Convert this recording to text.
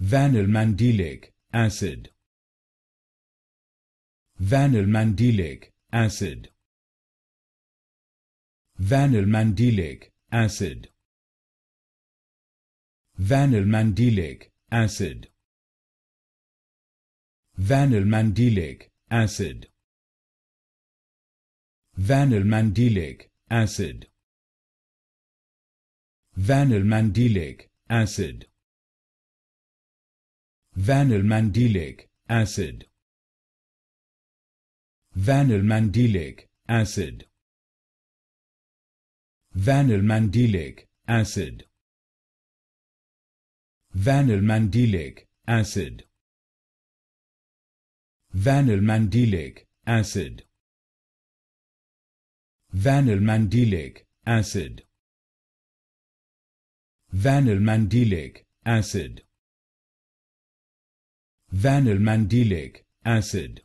Vanil mandelic acid. Vanil mandelic acid. Vanil mandelic acid. Vanil mandelic acid. Vanil mandelic acid. Vanil mandelic acid. Vanil mandelic acid. Vanilmandelic acid. Vanilmandelic acid. Vanilmandelic acid. Vanilmandelic acid. Vanilmandelic acid. Vanil acid. Vanil acid. Vanilmandelic acid